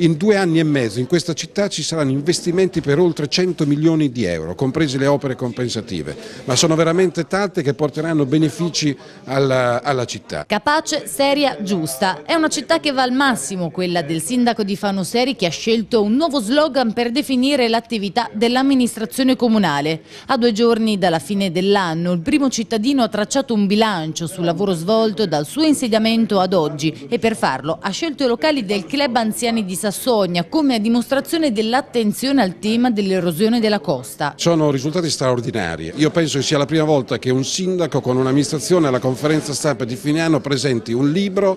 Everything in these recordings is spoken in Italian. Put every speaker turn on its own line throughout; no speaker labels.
In due anni e mezzo in questa città ci saranno investimenti per oltre 100 milioni di euro, comprese le opere compensative, ma sono veramente tante che porteranno benefici alla, alla città.
Capace, seria, giusta. È una città che va al massimo, quella del sindaco di Fano Seri che ha scelto un nuovo slogan per definire l'attività dell'amministrazione comunale. A due giorni dalla fine dell'anno il primo cittadino ha tracciato un bilancio sul lavoro svolto dal suo insediamento ad oggi e per farlo ha scelto i locali del Club Anziani di Sassone Sassogna come a dimostrazione dell'attenzione al tema dell'erosione della costa.
Sono risultati straordinari. Io penso che sia la prima volta che un sindaco con un'amministrazione alla conferenza stampa di fine anno presenti un libro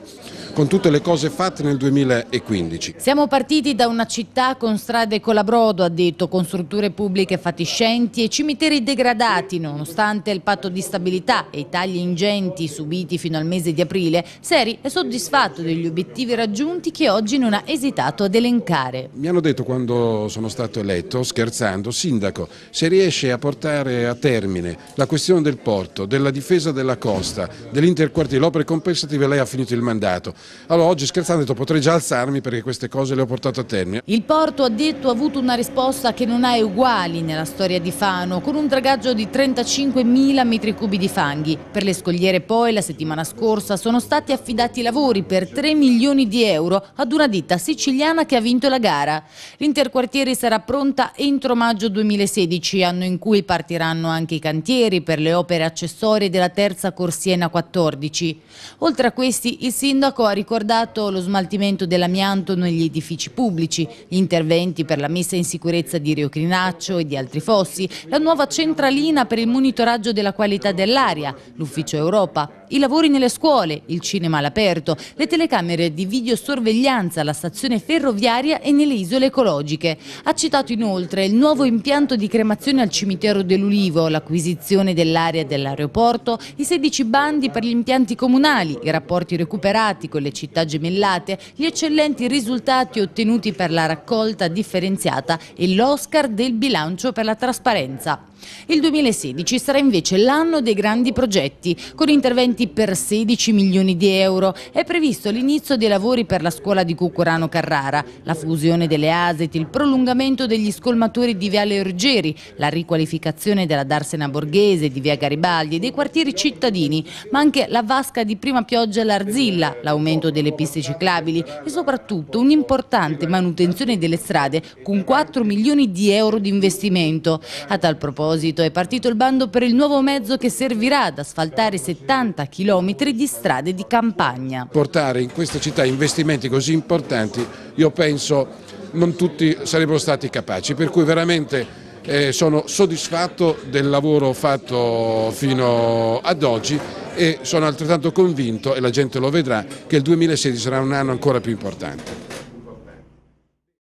con tutte le cose fatte nel 2015.
Siamo partiti da una città con strade colabrodo, ha detto, con strutture pubbliche fatiscenti e cimiteri degradati, nonostante il patto di stabilità e i tagli ingenti subiti fino al mese di aprile, Seri è soddisfatto degli obiettivi raggiunti che oggi non ha esitato provato ad elencare.
Mi hanno detto quando sono stato eletto, scherzando, sindaco, se riesce a portare a termine la questione del porto, della difesa della costa, dell'interquartiere, opere compensative, lei ha finito il mandato. Allora oggi scherzando ho detto potrei già alzarmi perché queste cose le ho portate a termine. Il
porto ha detto ha avuto una risposta che non ha uguali nella storia di Fano, con un dragaggio di 35.000 metri cubi di fanghi. Per le scogliere poi la settimana scorsa sono stati affidati lavori per 3 milioni di euro ad una ditta siciliana italiana che ha vinto la gara. L'interquartiere sarà pronta entro maggio 2016, anno in cui partiranno anche i cantieri per le opere accessorie della terza Corsiena 14. Oltre a questi, il sindaco ha ricordato lo smaltimento dell'amianto negli edifici pubblici, gli interventi per la messa in sicurezza di Rio Crinaccio e di altri fossi, la nuova centralina per il monitoraggio della qualità dell'aria, l'Ufficio Europa, i lavori nelle scuole, il cinema all'aperto, le telecamere di videosorveglianza alla stazione ferroviaria e nelle isole ecologiche. Ha citato inoltre il nuovo impianto di cremazione al cimitero dell'Ulivo, l'acquisizione dell'area dell'aeroporto, i 16 bandi per gli impianti comunali, i rapporti recuperati con le città gemellate, gli eccellenti risultati ottenuti per la raccolta differenziata e l'Oscar del bilancio per la trasparenza. Il 2016 sarà invece l'anno dei grandi progetti, con interventi progetti per 16 milioni di euro. È previsto l'inizio dei lavori per la scuola di Cucurano Carrara, la fusione delle ASET, il prolungamento degli scolmatori di Viale Orgeri, la riqualificazione della Darsena Borghese, di Via Garibaldi e dei quartieri cittadini, ma anche la vasca di prima pioggia all'Arzilla, l'aumento delle piste ciclabili e soprattutto un'importante manutenzione delle strade con 4 milioni di euro di investimento. A tal proposito è partito il bando per il nuovo mezzo che servirà ad asfaltare 70 chilometri di strade di campagna.
Portare in questa città investimenti così importanti, io penso non tutti sarebbero stati capaci, per cui veramente eh, sono soddisfatto del lavoro fatto fino ad oggi e sono altrettanto convinto, e la gente lo vedrà, che il 2016 sarà un anno ancora più importante.